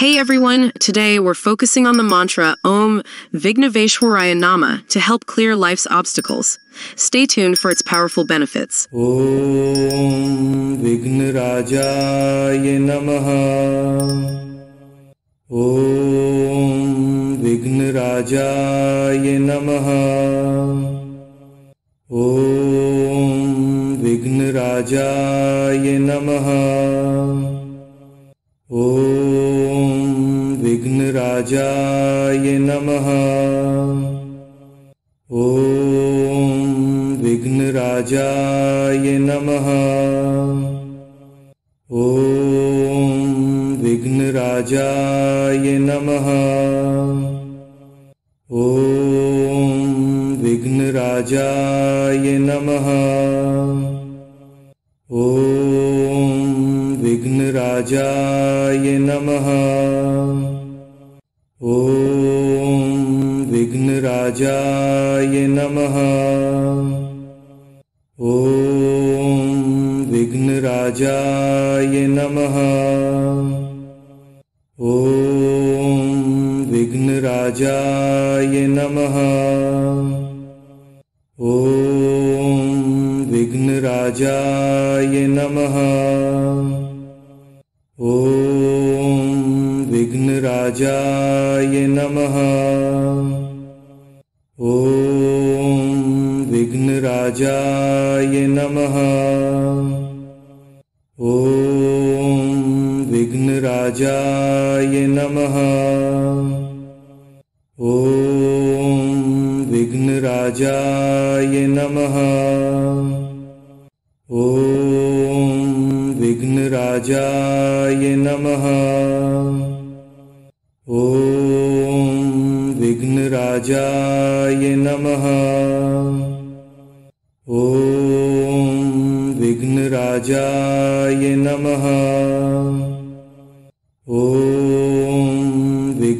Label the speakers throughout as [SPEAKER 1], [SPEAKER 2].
[SPEAKER 1] Hey everyone, today we're focusing on the mantra Om Vignaveshwaraya Nama to help clear life's obstacles. Stay tuned for its powerful benefits. Om Vignarajaya Namaha Om Vignarajaya Namaha Om Vignarajaya Namaha Om ج نمنجا نمراجا نم ج نمنجا نم ج نمنج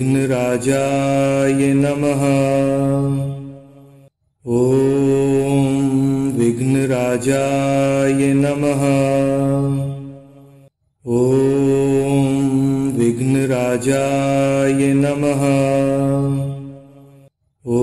[SPEAKER 1] نمنج نم ج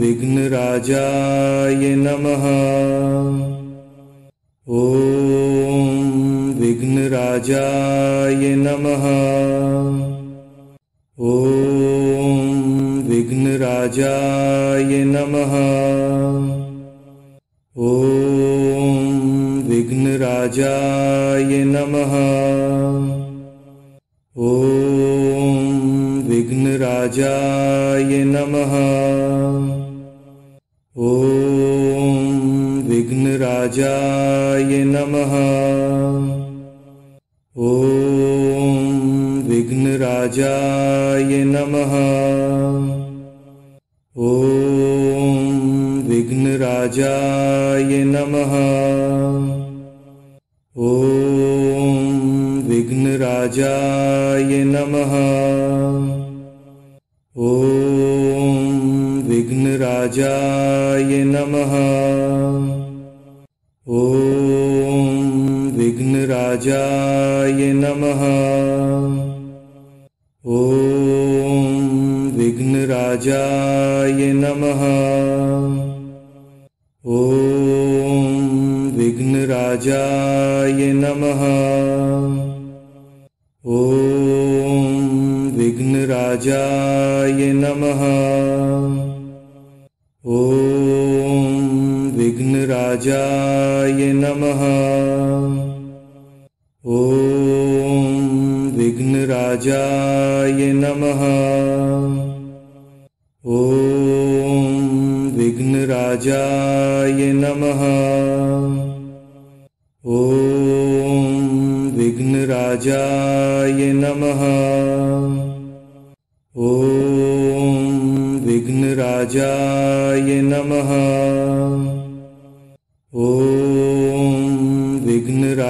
[SPEAKER 1] نمنجھاجا نم ج نم ج نمنج نم ج نم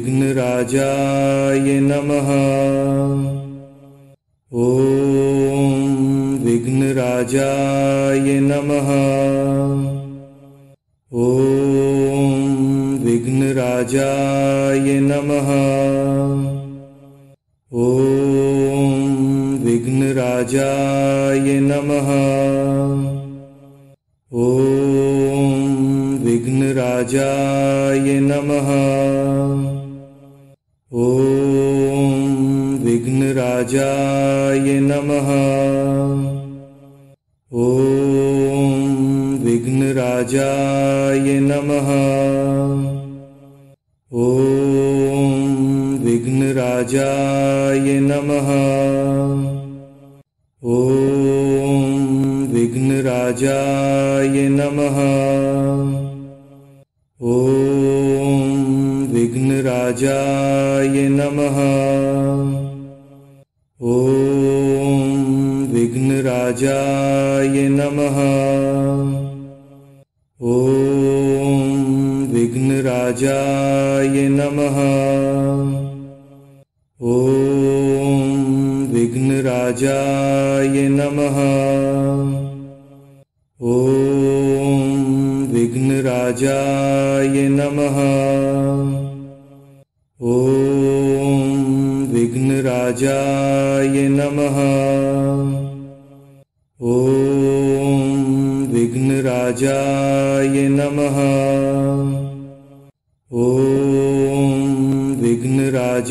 [SPEAKER 1] ج نم ج نم ج نمنج نمراج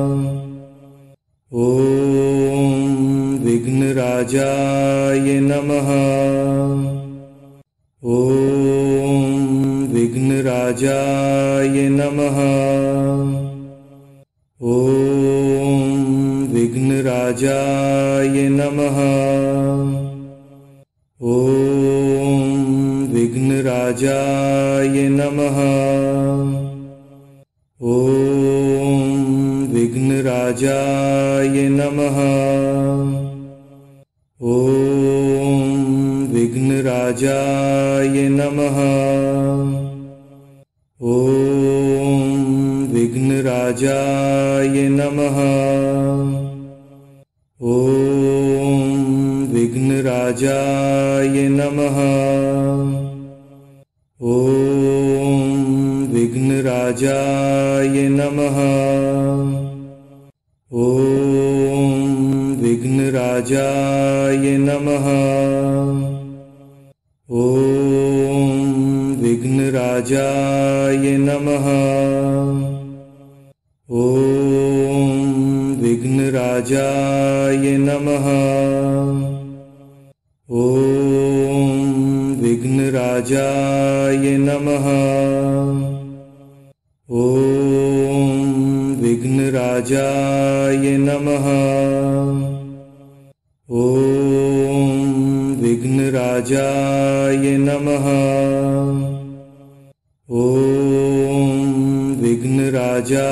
[SPEAKER 1] ج نم ج نمنجا نم ج نمنج نمراجا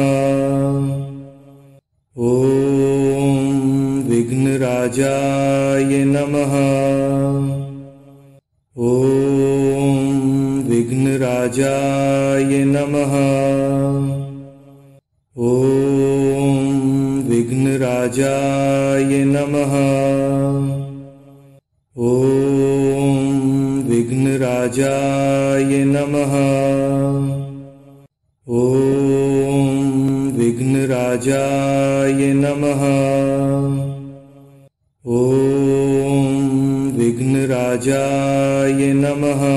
[SPEAKER 1] ج نمنج نمنراجا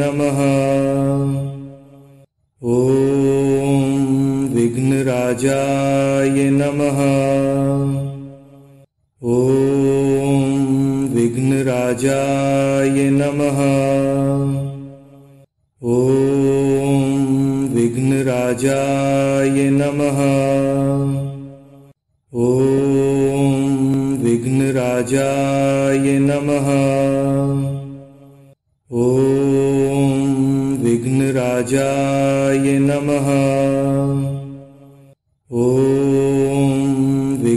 [SPEAKER 1] نم ج نم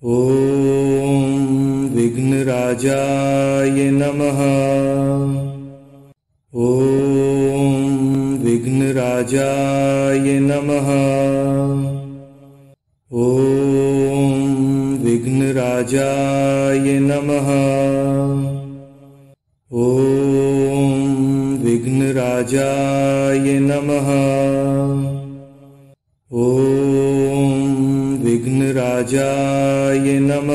[SPEAKER 1] ج نمنج نمنر ج نم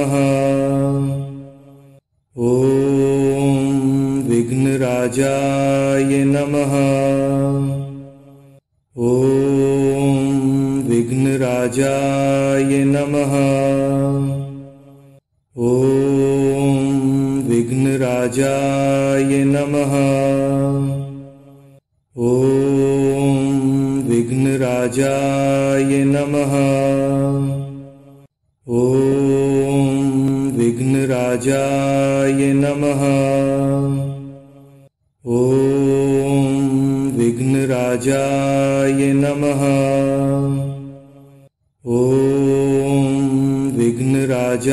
[SPEAKER 1] ج نمنج نمنج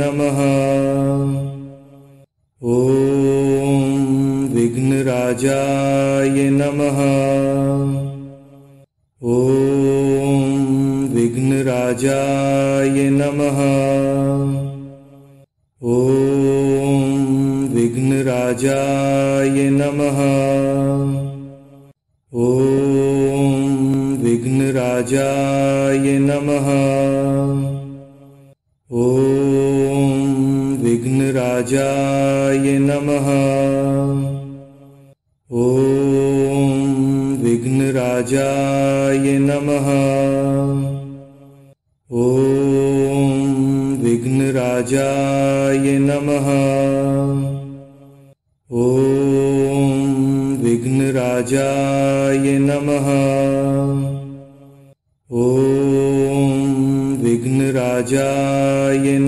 [SPEAKER 1] نم ج نمنج نمر نمراجا نم ج نمنج نمنج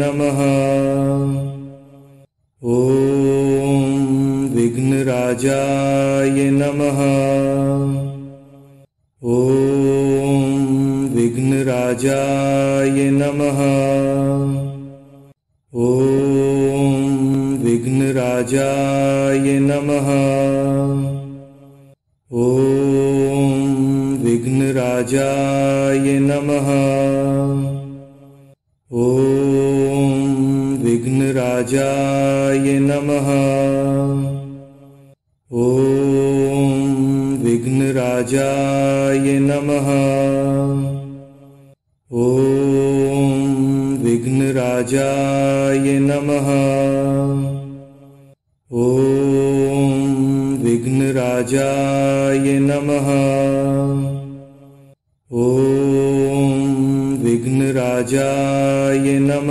[SPEAKER 1] نم ج نمنج نمنر ج نمنج نمراجا نم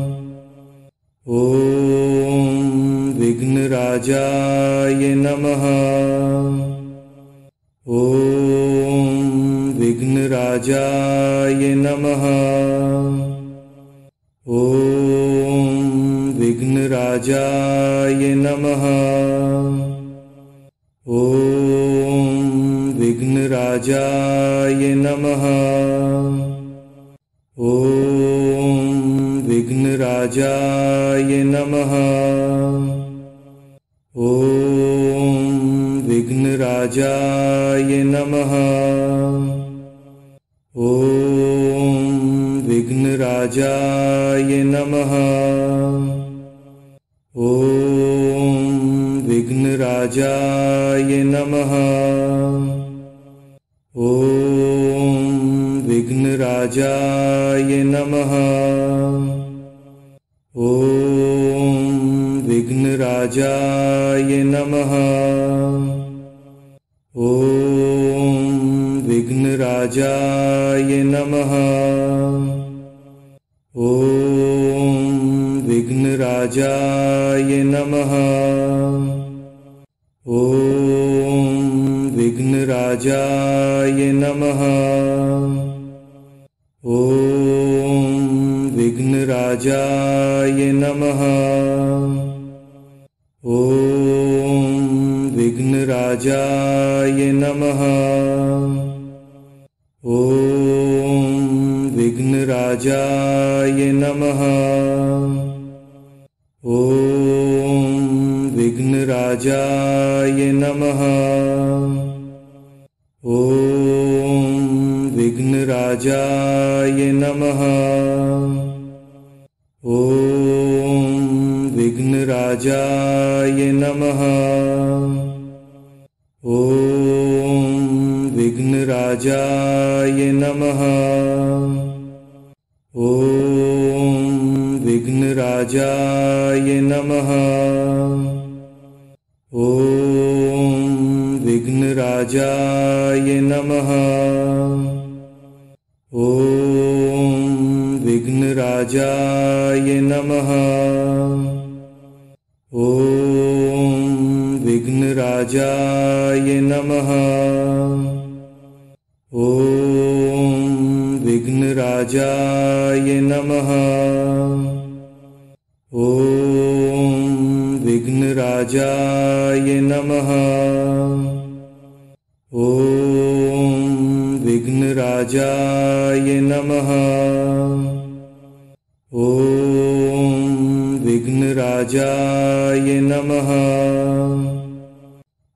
[SPEAKER 1] ج نمنجا نم ج نمنج نم اوھنراجا نم ھ نم ج نمنجا نم ج نمنجھاجا ج نم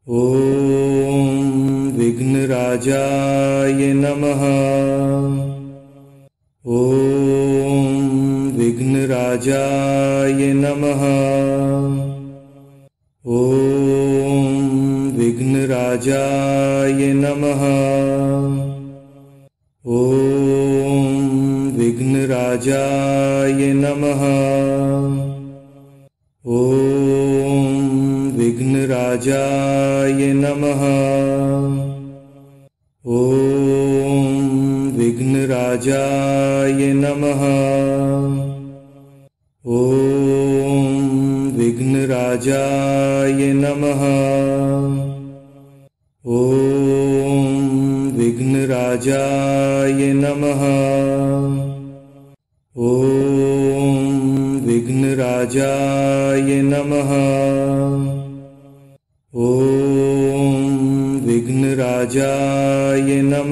[SPEAKER 1] ج نمنج نمنر ج نم ج نم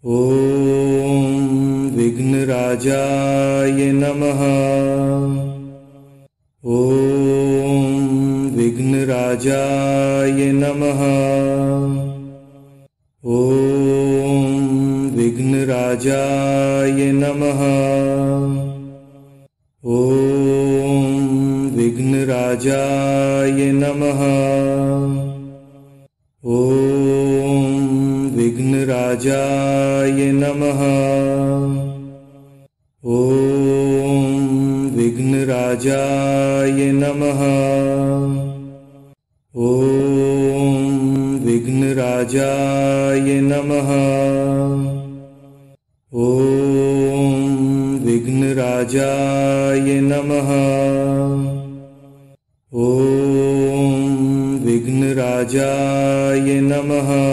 [SPEAKER 1] ج نمنج نمنراجا نم ج نمنجا نم